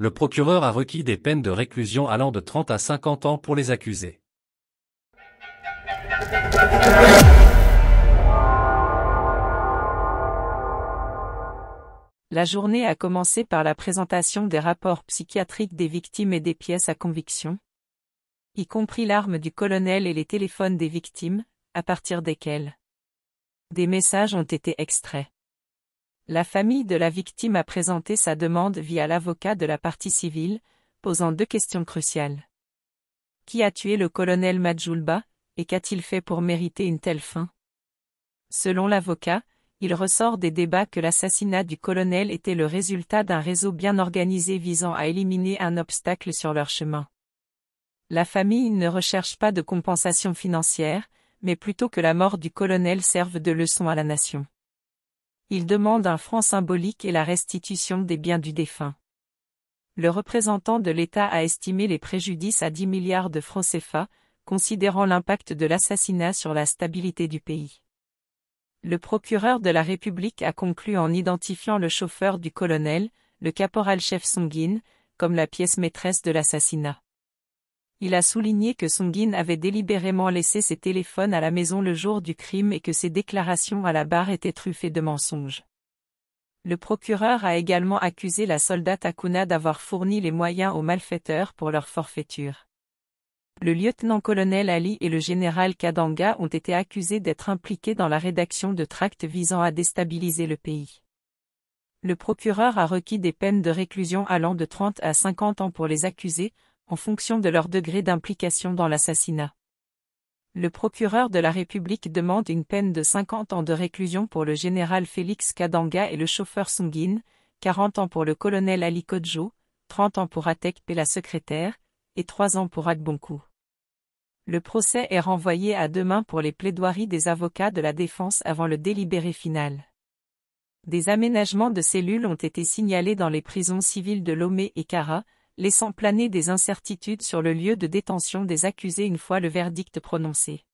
le procureur a requis des peines de réclusion allant de 30 à 50 ans pour les accusés. La journée a commencé par la présentation des rapports psychiatriques des victimes et des pièces à conviction, y compris l'arme du colonel et les téléphones des victimes, à partir desquels des messages ont été extraits. La famille de la victime a présenté sa demande via l'avocat de la partie civile, posant deux questions cruciales. Qui a tué le colonel Majulba, et qu'a-t-il fait pour mériter une telle fin Selon l'avocat, il ressort des débats que l'assassinat du colonel était le résultat d'un réseau bien organisé visant à éliminer un obstacle sur leur chemin. La famille ne recherche pas de compensation financière, mais plutôt que la mort du colonel serve de leçon à la nation. Il demande un franc symbolique et la restitution des biens du défunt. Le représentant de l'État a estimé les préjudices à 10 milliards de francs CFA, considérant l'impact de l'assassinat sur la stabilité du pays. Le procureur de la République a conclu en identifiant le chauffeur du colonel, le caporal-chef Songin, comme la pièce maîtresse de l'assassinat. Il a souligné que Sungin avait délibérément laissé ses téléphones à la maison le jour du crime et que ses déclarations à la barre étaient truffées de mensonges. Le procureur a également accusé la soldate Akuna d'avoir fourni les moyens aux malfaiteurs pour leur forfaiture. Le lieutenant-colonel Ali et le général Kadanga ont été accusés d'être impliqués dans la rédaction de tracts visant à déstabiliser le pays. Le procureur a requis des peines de réclusion allant de 30 à 50 ans pour les accusés, en fonction de leur degré d'implication dans l'assassinat. Le procureur de la République demande une peine de 50 ans de réclusion pour le général Félix Kadanga et le chauffeur Sungin, 40 ans pour le colonel Ali Kodjo, 30 ans pour Atek la secrétaire, et 3 ans pour Agbonkou. Le procès est renvoyé à demain pour les plaidoiries des avocats de la défense avant le délibéré final. Des aménagements de cellules ont été signalés dans les prisons civiles de Lomé et Kara, laissant planer des incertitudes sur le lieu de détention des accusés une fois le verdict prononcé.